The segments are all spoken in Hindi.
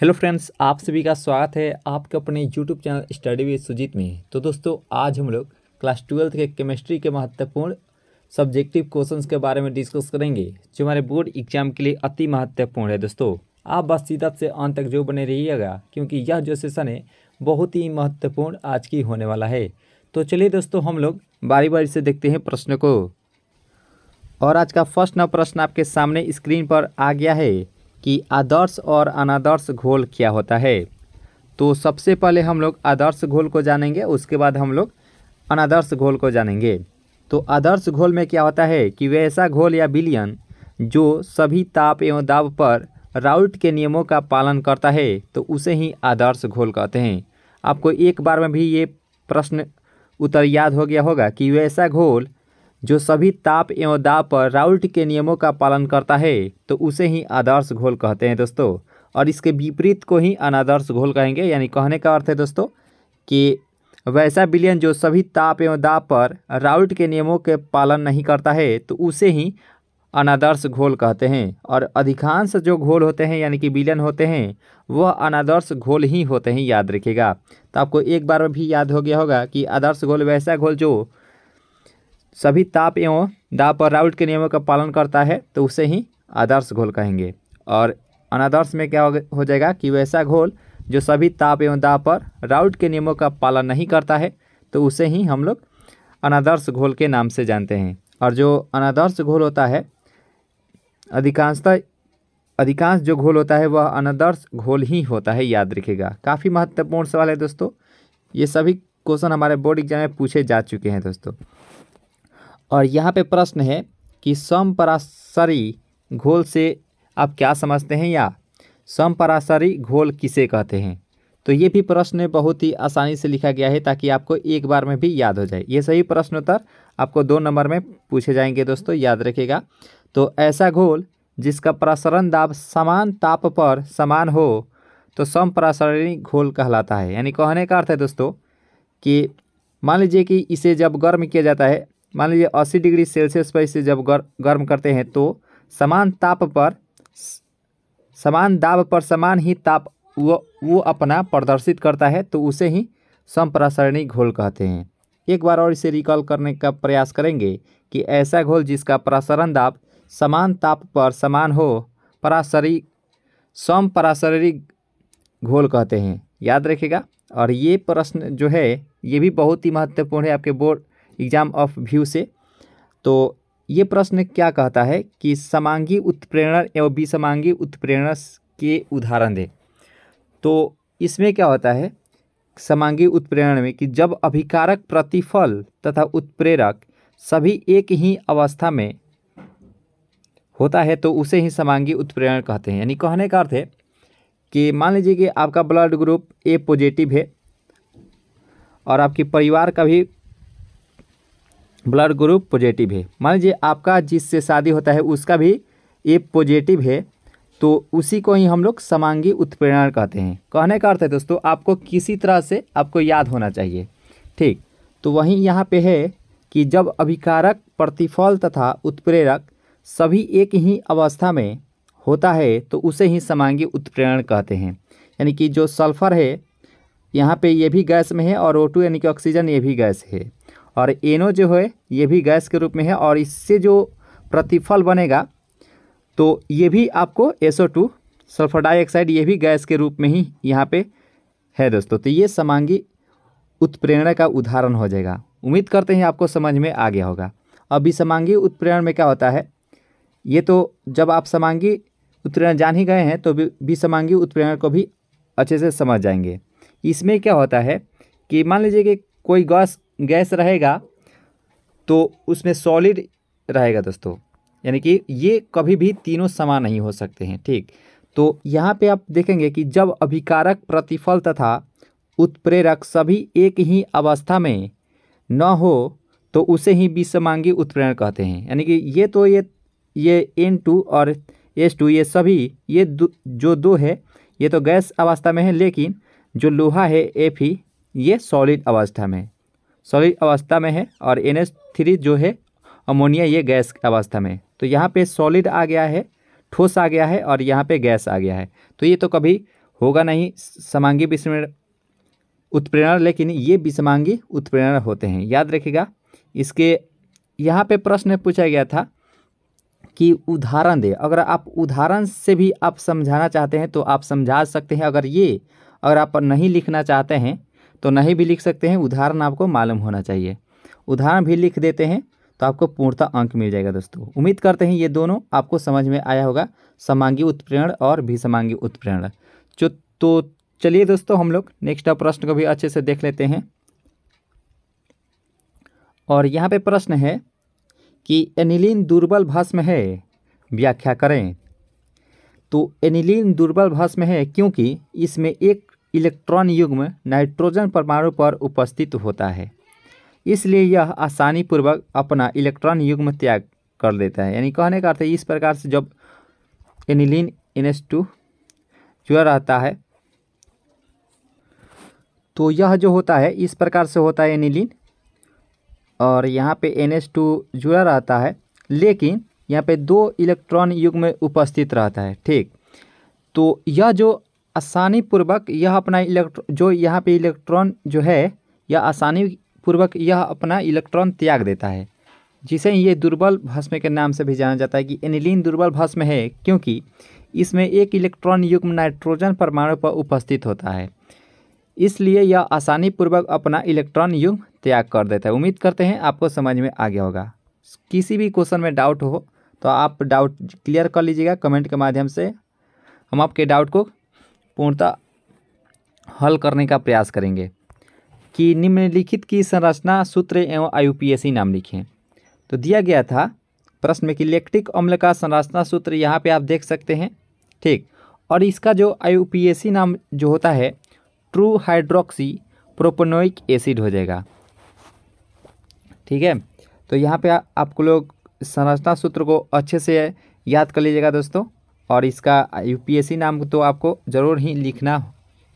हेलो फ्रेंड्स आप सभी का स्वागत है आपके अपने YouTube channel study with Sujit में तो दोस्तों आज हम लोग क्लास ट्वेल्थ के केमिस्ट्री के महत्वपूर्ण सब्जेक्टिव क्वेश्चंस के बारे में डिस्कस करेंगे जो हमारे बोर्ड एग्जाम के लिए अति महत्वपूर्ण है दोस्तों आप बस सीधा से अंत तक जो बने रहिएगा क्योंकि यह जो सेशन है बहुत ही महत्वपूर्ण आज की होने वाला है तो चलिए दोस्तों हम लोग बारी बारी से देखते हैं प्रश्न को और आज का फर्स्ट न प्रश्न आपके सामने स्क्रीन पर आ गया है कि आदर्श और अनादर्श घोल क्या होता है तो सबसे पहले हम लोग आदर्श घोल को जानेंगे उसके बाद हम लोग अनादर्श घोल को जानेंगे तो आदर्श घोल में क्या होता है कि ऐसा घोल या बिलियन जो सभी ताप एवं दाब पर राउट के नियमों का पालन करता है तो उसे ही आदर्श घोल कहते हैं आपको एक बार में भी ये प्रश्न उत्तर याद हो गया होगा कि वैसा घोल जो सभी ताप एवं दाब पर राउल्ट के नियमों का पालन करता है तो उसे ही आदर्श घोल कहते हैं दोस्तों और इसके विपरीत को ही अनादर्श घोल कहेंगे यानी कहने का अर्थ है दोस्तों कि वैसा बिलियन जो सभी ताप एवं दाब पर राउल्ट के नियमों के पालन नहीं करता है तो उसे ही अनादर्श घोल कहते हैं और अधिकांश जो घोल होते हैं यानी कि बिलियन होते हैं वह अनादर्श घोल ही होते हैं याद रखिएगा तो आपको एक बार भी याद हो गया होगा कि आदर्श घोल वैसा घोल जो सभी ताप एवं दाप और राउट के नियमों का पालन करता है तो उसे ही आदर्श घोल कहेंगे और अनादर्श में क्या हो जाएगा कि वैसा घोल जो सभी ताप एवं दाप पर राउट के नियमों का पालन नहीं करता है तो उसे ही हम लोग अनादर्श घोल के नाम से जानते हैं और जो अनादर्श घोल होता है अधिकांशतः अधिकांश जो घोल होता है वह अनादर्श घोल ही होता है याद रखेगा काफ़ी महत्वपूर्ण सवाल है दोस्तों ये सभी क्वेश्चन हमारे बोर्ड एग्जाम में पूछे जा चुके हैं दोस्तों और यहाँ पे प्रश्न है कि समपराशरी घोल से आप क्या समझते हैं या समपराशरी घोल किसे कहते हैं तो ये भी प्रश्न बहुत ही आसानी से लिखा गया है ताकि आपको एक बार में भी याद हो जाए ये सही प्रश्न उत्तर आपको दो नंबर में पूछे जाएंगे दोस्तों याद रखेगा तो ऐसा घोल जिसका प्रसरण दाब समान ताप पर समान हो तो समप्रसारणी घोल कहलाता है यानी कहने का अर्थ है दोस्तों कि मान लीजिए कि इसे जब गर्म किया जाता है मान लीजिए अस्सी डिग्री सेल्सियस पर इसे जब गर, गर्म करते हैं तो समान ताप पर समान दाब पर समान ही ताप वो वो अपना प्रदर्शित करता है तो उसे ही संप्रसारणी घोल कहते हैं एक बार और इसे रिकॉल करने का प्रयास करेंगे कि ऐसा घोल जिसका प्रसरण दाब समान ताप पर समान हो परासरी समपरासरी घोल कहते हैं याद रखिएगा और ये प्रश्न जो है ये भी बहुत ही महत्वपूर्ण है आपके बोर्ड एग्जाम ऑफ व्यू से तो ये प्रश्न क्या कहता है कि समांगी उत्प्रेरण एवं विसमांगी उत्प्रेरण के उदाहरण दें तो इसमें क्या होता है समांगी उत्प्रेरण में कि जब अभिकारक प्रतिफल तथा उत्प्रेरक सभी एक ही अवस्था में होता है तो उसे ही समांगी उत्प्रेरण कहते हैं यानी कहने का अर्थ है कि मान लीजिए कि आपका ब्लड ग्रुप ए पॉजिटिव है और आपके परिवार का भी ब्लड ग्रुप पॉजिटिव है मान लीजिए आपका जिससे शादी होता है उसका भी ये पॉजिटिव है तो उसी को ही हम लोग समांगी उत्प्रेरण कहते हैं कहने का अर्थ है दोस्तों आपको किसी तरह से आपको याद होना चाहिए ठीक तो वहीं यहाँ पे है कि जब अभिकारक प्रतिफल तथा उत्प्रेरक सभी एक ही अवस्था में होता है तो उसे ही समांगी उत्प्रेरण कहते हैं यानी कि जो सल्फर है यहाँ पे ये भी गैस में है और ओ यानी कि ऑक्सीजन ये भी गैस है और एनो जो है ये भी गैस के रूप में है और इससे जो प्रतिफल बनेगा तो ये भी आपको एसओ टू सल्फर डाइऑक्साइड ये भी गैस के रूप में ही यहाँ पे है दोस्तों तो ये समांगी उत्प्रेरणा का उदाहरण हो जाएगा उम्मीद करते हैं आपको समझ में आ गया होगा अब समांगी उत्प्रेरण में क्या होता है ये तो जब आप समांगी उत्प्रेरण जान ही गए हैं तो भी समांगी उत्प्रेरण को भी अच्छे से समझ जाएंगे इसमें क्या होता है कि मान लीजिए कि कोई गैस गैस रहेगा तो उसमें सॉलिड रहेगा दोस्तों यानी कि ये कभी भी तीनों समान नहीं हो सकते हैं ठीक तो यहाँ पे आप देखेंगे कि जब अभिकारक प्रतिफल तथा उत्प्रेरक सभी एक ही अवस्था में न हो तो उसे ही विषमांगी उत्प्रेरण कहते हैं यानी कि ये तो ये ये एन टू और एस टू ये सभी ये दो जो दो है ये तो गैस अवस्था में है लेकिन जो लोहा है एफ ही e, ये सॉलिड अवस्था में सॉलिड अवस्था में है और एन थ्री जो है अमोनिया ये गैस अवस्था में तो यहाँ पे सॉलिड आ गया है ठोस आ गया है और यहाँ पे गैस आ गया है तो ये तो कभी होगा नहीं समांगी विस्मरण उत्प्रेरण लेकिन ये विषमांगी उत्प्रेरण होते हैं याद रखिएगा इसके यहाँ पे प्रश्न पूछा गया था कि उदाहरण दे अगर आप उदाहरण से भी आप समझाना चाहते हैं तो आप समझा सकते हैं अगर ये अगर आप नहीं लिखना चाहते हैं तो नहीं भी लिख सकते हैं उदाहरण आपको मालूम होना चाहिए उदाहरण भी लिख देते हैं तो आपको पूर्णता अंक मिल जाएगा दोस्तों उम्मीद करते हैं ये दोनों आपको समझ में आया होगा समांगी उत्प्रेरण और समांगी उत्प्रेरण जो तो चलिए दोस्तों हम लोग नेक्स्ट प्रश्न को भी अच्छे से देख लेते हैं और यहाँ पे प्रश्न है कि एनिलीन दुर्बल भस्म है व्याख्या करें तो एनिलीन दुर्बल भस्म है क्योंकि इसमें एक इलेक्ट्रॉन युग में नाइट्रोजन परमाणु पर उपस्थित होता है इसलिए यह आसानी पूर्वक अपना इलेक्ट्रॉन युग्म त्याग कर देता है यानी कहने का अर्थ है इस प्रकार से जब एनिलीन एन एस टू जुड़ा रहता है तो यह जो होता है इस प्रकार से होता है एनिलीन और यहाँ पे एन एस टू जुड़ा रहता है लेकिन यहाँ पे दो इलेक्ट्रॉन युग में उपस्थित रहता है ठीक तो यह जो आसानी पूर्वक यह अपना इलेक्ट्रॉन जो यहाँ पे इलेक्ट्रॉन जो है यह आसानी पूर्वक यह अपना इलेक्ट्रॉन त्याग देता है जिसे ये दुर्बल भस्म के नाम से भी जाना जाता है कि एनिलीन दुर्बल भस्म है क्योंकि इसमें एक इलेक्ट्रॉन युग्म नाइट्रोजन परमाणु पर उपस्थित होता है इसलिए यह आसानी पूर्वक अपना इलेक्ट्रॉन युग्म त्याग कर देता है उम्मीद करते हैं आपको समझ में आ गया होगा किसी भी क्वेश्चन में डाउट हो तो आप डाउट क्लियर कर लीजिएगा कमेंट के माध्यम से हम आपके डाउट को पूर्णतः हल करने का प्रयास करेंगे कि निम्नलिखित की संरचना सूत्र एवं आईयूपीएसी नाम लिखें तो दिया गया था प्रश्न में कि इलेक्ट्रिक अम्ल का संरचना सूत्र यहाँ पे आप देख सकते हैं ठीक और इसका जो आईयूपीएसी नाम जो होता है ट्रू हाइड्रोक्सी प्रोपोनोइक एसिड हो जाएगा ठीक है तो यहाँ पे आपको लोग संरचना सूत्र को अच्छे से याद कर लीजिएगा दोस्तों और इसका यूपीएससी नाम तो आपको ज़रूर ही लिखना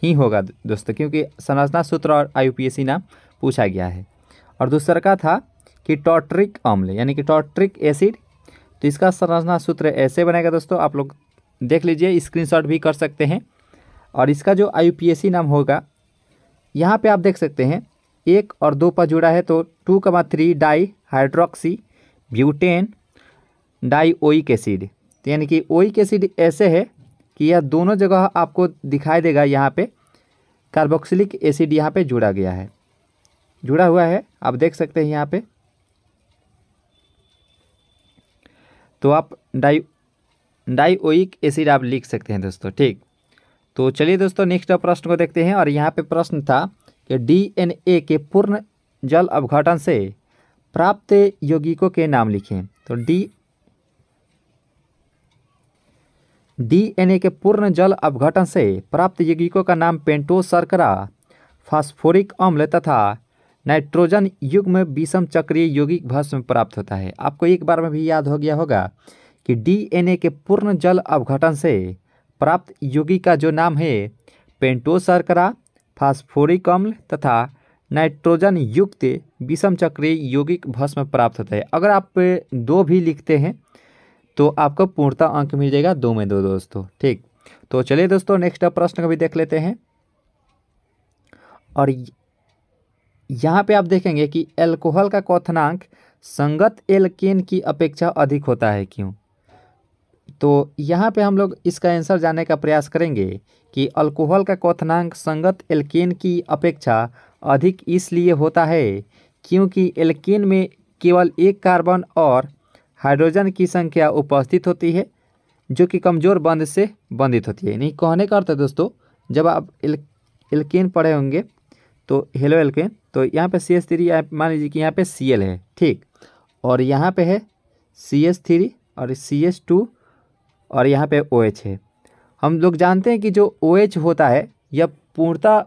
ही होगा दोस्तों क्योंकि संरचना सूत्र और आईयूपीएससी नाम पूछा गया है और दूसरा का था कि टॉट्रिक अम्ल यानी कि टॉट्रिक एसिड तो इसका संरचना सूत्र ऐसे बनेगा दोस्तों आप लोग देख लीजिए स्क्रीनशॉट भी कर सकते हैं और इसका जो आईयूपीएससी नाम होगा यहाँ पे आप देख सकते हैं एक और दो पर जुड़ा है तो two comma three dihydroxy butane dioic acid तो यानी कि ओइक एसिड ऐसे है कि यह दोनों जगह आपको दिखाई देगा यहाँ पे कार्बोक्सिलिक एसिड यहाँ पे जुड़ा गया है जुड़ा हुआ है आप देख सकते हैं यहाँ पे तो आप डाई डाइओइक एसिड आप लिख सकते हैं दोस्तों ठीक तो चलिए दोस्तों नेक्स्ट प्रश्न को देखते हैं और यहाँ पे प्रश्न था कि डीएनए के पूर्ण जल अवघटन से प्राप्त यौगिकों के नाम लिखें तो डी डीएनए के पूर्ण जल अपघटन से प्राप्त यौगिकों का नाम पेंटो सर्करा फास्फोरिक अम्ल तथा नाइट्रोजन युग में विषम चक्रीय यौगिक भस्म प्राप्त होता है आपको एक बार में भी याद हो गया होगा कि डीएनए के पूर्ण जल अपघटन से प्राप्त यौगिक का जो नाम है पेंटो सर्करा फास्फोरिक अम्ल तथा नाइट्रोजन युक्त विषम चक्रीय यौगिक भस्म प्राप्त होता है अगर आप दो भी लिखते हैं तो आपको पूर्णता अंक मिल जाएगा दो में दो दोस्तों ठीक तो चलिए दोस्तों नेक्स्ट प्रश्न का भी देख लेते हैं और यहाँ पे आप देखेंगे कि एल्कोहल का क्वनांक संगत एल्केन की अपेक्षा अधिक होता है क्यों तो यहाँ पे हम लोग इसका आंसर जानने का प्रयास करेंगे कि अल्कोहल का क्वनांक संगत एल्केन की अपेक्षा अधिक इसलिए होता है क्योंकि एल्केन में केवल एक कार्बन और हाइड्रोजन की संख्या उपस्थित होती है जो कि कमज़ोर बंध से बंधित होती है यानी कहने का अर्थ है दोस्तों जब आप एल्केन पढ़े होंगे तो हेलो एल्केन तो यहाँ पे सी एस थ्री मान लीजिए कि यहाँ पे सी एल है ठीक और यहाँ पे है सी एस थ्री और सी एस टू और यहाँ पे ओ OH एच है हम लोग जानते हैं कि जो ओ OH एच होता है यह पूर्णता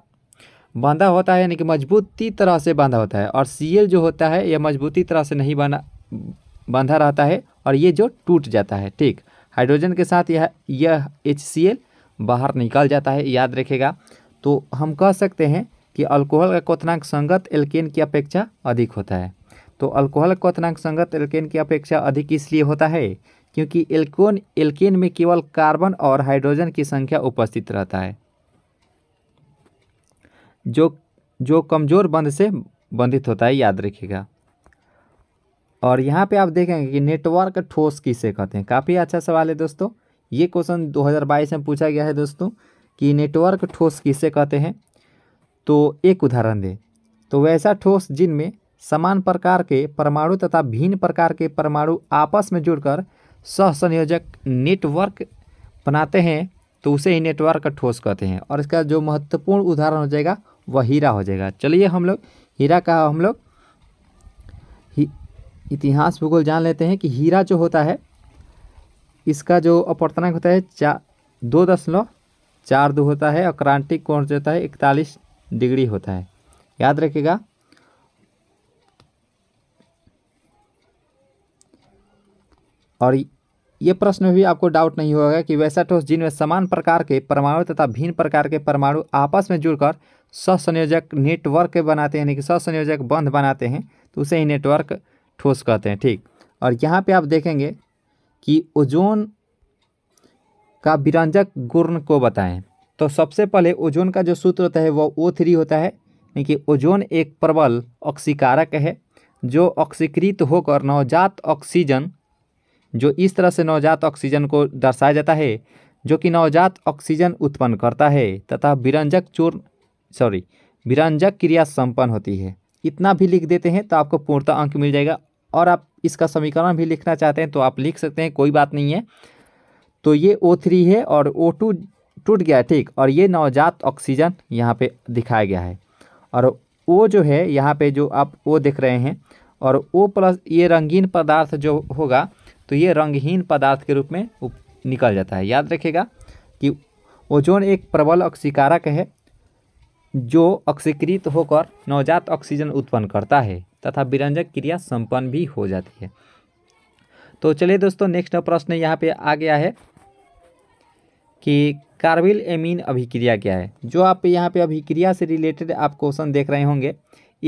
बांधा होता है यानी कि मजबूती तरह से बांधा होता है और सी एल जो होता है यह मजबूती तरह से नहीं बांधा बांधा रहता है और ये जो टूट जाता है ठीक हाइड्रोजन के साथ यह यह एच बाहर निकल जाता है याद रखेगा तो हम कह सकते हैं कि अल्कोहल का क्वनांक संगत एल्केन की अपेक्षा अधिक होता है तो अल्कोहल का क्वनांक संगत एल्केन की अपेक्षा अधिक इसलिए होता है क्योंकि एल्कोन एल्केन में केवल कार्बन और हाइड्रोजन की संख्या उपस्थित रहता है जो जो कमज़ोर बंध से बंधित होता है याद रखिएगा और यहाँ पे आप देखेंगे कि नेटवर्क ठोस किसे कहते हैं काफ़ी अच्छा सवाल है दोस्तों ये क्वेश्चन 2022 में पूछा गया है दोस्तों कि नेटवर्क ठोस किसे कहते हैं तो एक उदाहरण दें तो वैसा ठोस जिनमें समान प्रकार के परमाणु तथा भिन्न प्रकार के परमाणु आपस में जुड़कर सहसंयोजक नेटवर्क बनाते हैं तो उसे ही नेटवर्क ठोस कहते हैं और इसका जो महत्वपूर्ण उदाहरण हो जाएगा वह हीरा हो जाएगा चलिए हम लोग हीरा का हम लोग इतिहास भूगोल जान लेते हैं कि हीरा जो होता है इसका जो अपवर्तनांक होता है चा दो दशमलव चार दो होता है और क्रांतिक कोण जो होता है इकतालीस डिग्री होता है याद रखिएगा और ये प्रश्न भी आपको डाउट नहीं होगा कि वैसा ठोस जिनमें समान प्रकार के परमाणु तथा भिन्न प्रकार के परमाणु आपस में जुड़कर ससंयोजक नेटवर्क बनाते हैं यानी कि ससंयोजक बंध बनाते हैं तो उसे ही नेटवर्क ठोस कहते हैं ठीक और यहाँ पे आप देखेंगे कि ओजोन का विरंजक गुण को बताएं तो सबसे पहले ओजोन का जो सूत्र होता है वह ओ थ्री होता है यानी कि ओजोन एक प्रबल ऑक्सीकारक है जो ऑक्सीकृत होकर नवजात ऑक्सीजन जो इस तरह से नवजात ऑक्सीजन को दर्शाया जाता है जो कि नवजात ऑक्सीजन उत्पन्न करता है तथा विरंजक चूर्ण सॉरी विरंजक क्रिया संपन्न होती है इतना भी लिख देते हैं तो आपको पूर्णतः अंक मिल जाएगा और आप इसका समीकरण भी लिखना चाहते हैं तो आप लिख सकते हैं कोई बात नहीं है तो ये ओ थ्री है और ओ टू टूट गया ठीक और ये नवजात ऑक्सीजन यहाँ पे दिखाया गया है और ओ जो है यहाँ पे जो आप ओ देख रहे हैं और ओ प्लस ये रंगीन पदार्थ जो होगा तो ये रंगहीन पदार्थ के रूप में निकल जाता है याद रखेगा कि ओजोन एक प्रबल ऑक्सीकारक है जो ऑक्सीकृत होकर नवजात ऑक्सीजन उत्पन्न करता है तथा विरंजक क्रिया संपन्न भी हो जाती है तो चलिए दोस्तों नेक्स्ट प्रश्न यहाँ पे आ गया है कि कार्बिल एमीन अभिक्रिया क्या है जो आप यहाँ पे अभिक्रिया से रिलेटेड आप क्वेश्चन देख रहे होंगे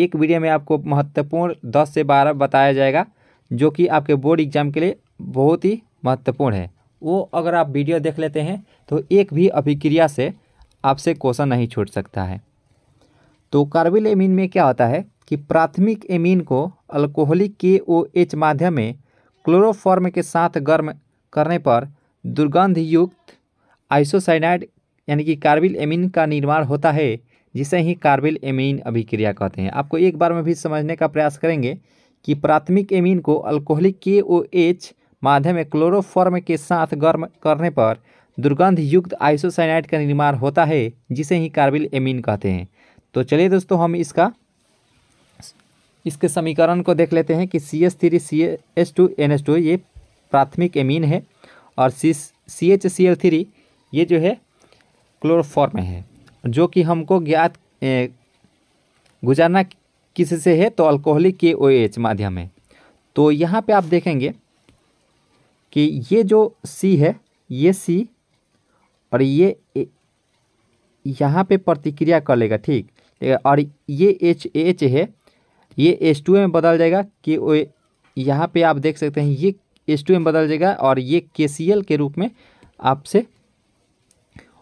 एक वीडियो में आपको महत्वपूर्ण दस से बारह बताया जाएगा जो कि आपके बोर्ड एग्जाम के लिए बहुत ही महत्वपूर्ण है वो अगर आप वीडियो देख लेते हैं तो एक भी अभिक्रिया से आपसे क्वेश्चन नहीं छूट सकता है तो कार्बिल एमीन में क्या होता है कि प्राथमिक एमीन को अल्कोहलिक के ओ एच माध्यम में क्लोरोफॉर्म के साथ गर्म करने पर दुर्गंध युक्त आइसोसाइनाइड यानी कि कार्बिल एमीन का निर्माण होता है जिसे ही कार्बिल एमीन अभिक्रिया कहते हैं आपको एक बार में भी समझने का प्रयास करेंगे कि प्राथमिक एमीन को अल्कोहलिक के ओ एच माध्यम में क्लोरोफॉर्म के साथ गर्म करने पर दुर्गंध युक्त आइसोसाइनाइड का निर्माण होता है जिसे ही कार्बिल एमीन कहते हैं तो चलिए दोस्तों हम इसका इसके समीकरण को देख लेते हैं कि C S three C S two N S two ये प्राथमिक एमीन है और C C H C L three ये जो है क्लोरोफॉर्म है जो कि हमको ज्ञात गुजारना से है तो अल्कोहलिक के ओ एच माध्यम है तो यहाँ पे आप देखेंगे कि ये जो सी है ये सी और ये यहाँ पे प्रतिक्रिया कर लेगा ठीक ठीक है और ये एच एच है ये एच टू में बदल जाएगा कि वो यहाँ पे आप देख सकते हैं ये एस टू में बदल जाएगा और ये के सी एल के रूप में आपसे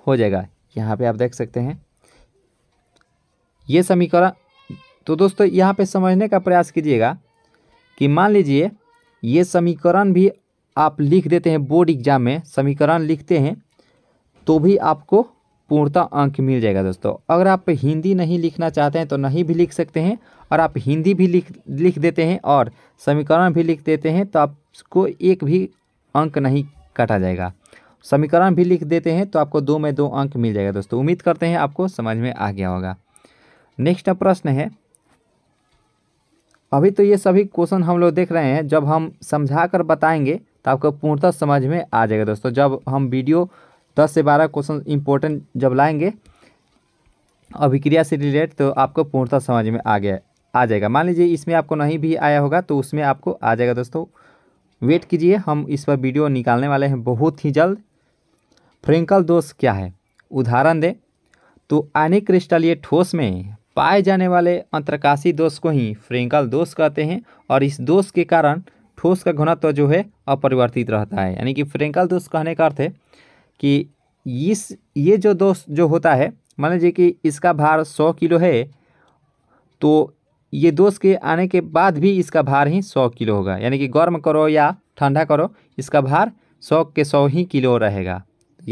हो जाएगा यहाँ पे आप देख सकते हैं ये समीकरण तो दोस्तों यहाँ पे समझने का प्रयास कीजिएगा कि मान लीजिए ये समीकरण भी आप लिख देते हैं बोर्ड एग्जाम में समीकरण लिखते हैं तो भी आपको पूर्णता अंक मिल जाएगा दोस्तों अगर आप हिंदी नहीं लिखना चाहते हैं तो नहीं भी लिख सकते हैं और आप हिंदी भी लिख लिख देते हैं और समीकरण भी लिख देते हैं तो आपको एक भी अंक नहीं काटा जाएगा समीकरण भी लिख देते हैं तो आपको दो में दो अंक मिल जाएगा दोस्तों उम्मीद करते हैं आपको समझ में आ गया होगा नेक्स्ट प्रश्न है अभी तो ये सभी क्वेश्चन हम लोग देख रहे हैं जब हम समझा कर बताएंगे तो आपको पूर्णतः समझ में आ जाएगा दोस्तों जब हम वीडियो दस से बारह क्वेश्चन इंपॉर्टेंट जब लाएंगे अभिक्रिया से रिलेट तो आपको पूर्णतः समझ में आ गया आ जाएगा मान लीजिए इसमें आपको नहीं भी आया होगा तो उसमें आपको आ जाएगा दोस्तों वेट कीजिए हम इस पर वीडियो निकालने वाले हैं बहुत ही जल्द फ्रेंकल दोष क्या है उदाहरण दें तो आने क्रिस्टल ठोस में पाए जाने वाले अंतरकाशी दोष को ही फ्रेंकल दोष कहते हैं और इस दोष के कारण ठोस का घनत्व तो जो है अपरिवर्तित रहता है यानी कि फ्रेंकल दोष कहने का अर्थ है कि इस ये जो दोष जो होता है मान लीजिए कि इसका भार सौ किलो है तो ये दोष के आने के बाद भी इसका भार ही सौ किलो होगा यानी कि गर्म करो या ठंडा करो इसका भार सौ के सौ ही किलो रहेगा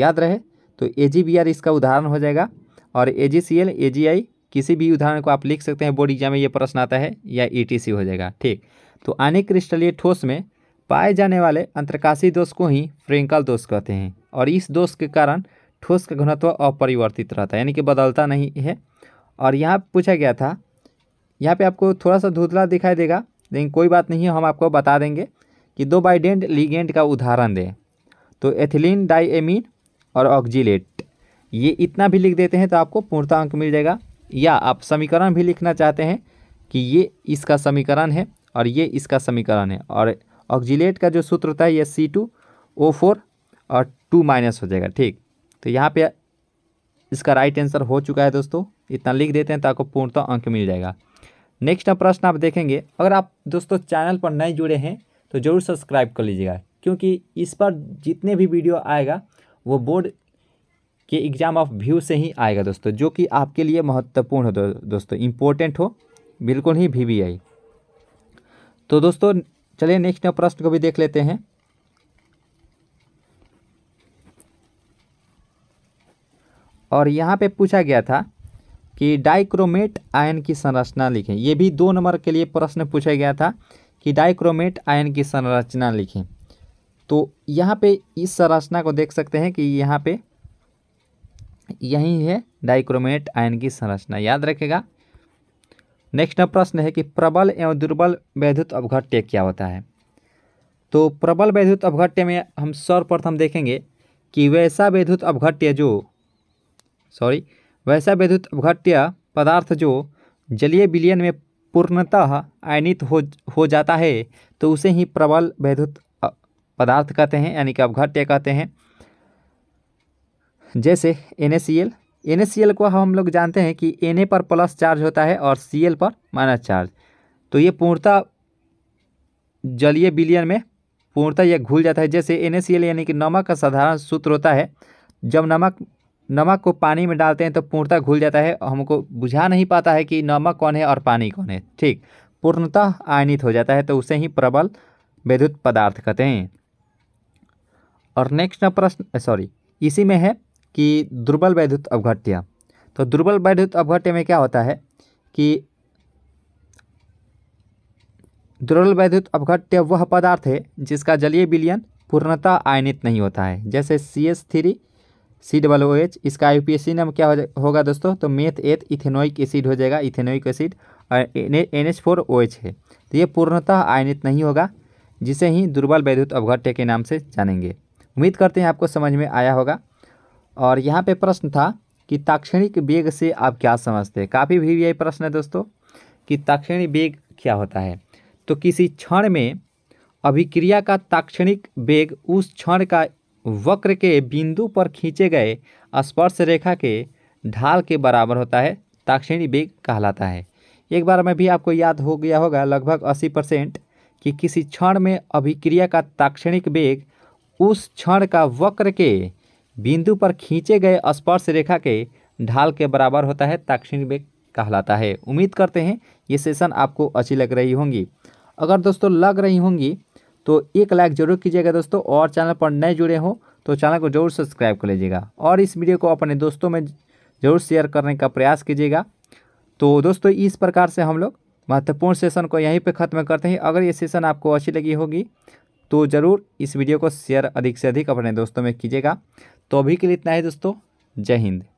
याद रहे तो ए इसका उदाहरण हो जाएगा और ए जी सी एल ए जी आई किसी भी उदाहरण को आप लिख सकते हैं बोर्ड एग्जाम में ये प्रश्न आता है या ई टी सी हो जाएगा ठीक तो आने क्रिस्टलीय ठोस में पाए जाने वाले अंतर्काशी दोष को ही फ्रेंकल दोष कहते हैं और इस दोष के कारण ठोस का घनत्व अपरिवर्तित रहता है यानी कि बदलता नहीं है और यहाँ पूछा गया था यहाँ पे आपको थोड़ा सा धुतला दिखाई देगा लेकिन कोई बात नहीं है हम आपको बता देंगे कि दो बाइडेंट लीगेंट का उदाहरण दें तो एथिलीन डाईएमीन और ऑक्जिलेट ये इतना भी लिख देते हैं तो आपको पूर्णता अंक मिल जाएगा या आप समीकरण भी लिखना चाहते हैं कि ये इसका समीकरण है और ये इसका समीकरण है और ऑक्जिलेट का जो सूत्र होता है ये सी टू ओ फोर और टू माइनस हो जाएगा ठीक तो यहाँ पे इसका राइट आंसर हो चुका है दोस्तों इतना लिख देते हैं तो आपको पूर्णतः अंक मिल जाएगा नेक्स्ट प्रश्न आप देखेंगे अगर आप दोस्तों चैनल पर नए जुड़े हैं तो ज़रूर सब्सक्राइब कर लीजिएगा क्योंकि इस पर जितने भी वीडियो आएगा वो बोर्ड के एग्ज़ाम ऑफ व्यू से ही आएगा दोस्तों जो कि आपके लिए महत्वपूर्ण हो दो, दोस्तों इम्पोर्टेंट हो बिल्कुल ही वी तो दोस्तों चलिए नेक्स्ट प्रश्न को भी देख लेते हैं और यहाँ पे पूछा गया था कि डाइक्रोमेट आयन की संरचना लिखें ये भी दो नंबर के लिए प्रश्न पूछा गया था कि डाइक्रोमेट आयन की संरचना लिखें तो यहाँ पे इस संरचना को देख सकते हैं कि यहाँ पे यही है डाइक्रोमेट आयन की संरचना याद रखेगा नेक्स्ट प्रश्न है कि प्रबल एवं दुर्बल वैद्युत अवघट्य क्या होता है तो प्रबल वैद्युत अवघट्य में हम सर्वप्रथम देखेंगे कि वैसा वैद्युत अवघट्य जो सॉरी वैसा वैद्युत अवघट्य पदार्थ जो जलीय विलियन में पूर्णतः आयनित हो हो जाता है तो उसे ही प्रबल वैद्युत पदार्थ कहते हैं यानी कि अवघट्य कहते हैं जैसे एन एन को हम लोग जानते हैं कि एन पर प्लस चार्ज होता है और सी पर माइनस चार्ज तो ये पूर्णता जलीय बिलियन में पूर्णता यह घुल जाता है जैसे एन यानी कि नमक का साधारण सूत्र होता है जब नमक नमक को पानी में डालते हैं तो पूर्णता घुल जाता है हमको बुझा नहीं पाता है कि नमक कौन है और पानी कौन है ठीक पूर्णतः आयनित हो जाता है तो उसे ही प्रबल विद्युत पदार्थ कहते हैं और नेक्स्ट प्रश्न सॉरी इसी में है कि दुर्बल वैद्युत अवघट्य तो दुर्बल वैद्युत अपघट्य में क्या होता है कि दुर्बल वैद्युत अपघट्य वह पदार्थ है जिसका जलीय विलियन पूर्णतः आयनित नहीं होता है जैसे C S three C double O H इसका आई पी एस सी नाम क्या हो होगा दोस्तों तो मेथ एथ इथेनोइक एसिड हो जाएगा इथेनोइक एसिड और N H four O H है तो ये पूर्णतः आयनित नहीं होगा जिसे ही दुर्बल वैद्युत अपघट्य के नाम से जानेंगे उम्मीद करते हैं आपको समझ में आया होगा और यहाँ पे प्रश्न था कि ताक्षणिक वेग से आप क्या समझते हैं काफ़ी भी यही प्रश्न है दोस्तों कि ताक्षणिक वेग क्या होता है तो किसी क्षण में अभिक्रिया का ताक्षणिक वेग उस क्षण का वक्र के बिंदु पर खींचे गए स्पर्श रेखा के ढाल के बराबर होता है ताक्षणिक वेग कहलाता है एक बार में भी आपको याद हो गया होगा लगभग अस्सी परसेंट कि किसी क्षण में अभिक्रिया का ताक्षणिक वेग उस क्षण का वक्र के बिंदु पर खींचे गए स्पर्श रेखा के ढाल के बराबर होता है ताक्षणिक वेग कहलाता है उम्मीद करते हैं ये सेशन आपको अच्छी लग रही होंगी अगर दोस्तों लग रही होंगी तो एक लाइक जरूर कीजिएगा दोस्तों और चैनल पर नए जुड़े हो तो चैनल को जरूर सब्सक्राइब कर लीजिएगा और इस वीडियो को अपने दोस्तों में जरूर शेयर करने का प्रयास कीजिएगा तो दोस्तों इस प्रकार से हम लोग महत्वपूर्ण सेशन को यहीं पे ख़त्म करते हैं अगर ये सेशन आपको अच्छी लगी होगी तो ज़रूर इस वीडियो को शेयर अधिक से अधिक अपने दोस्तों में कीजिएगा तो अभी के लिए इतना ही दोस्तों जय हिंद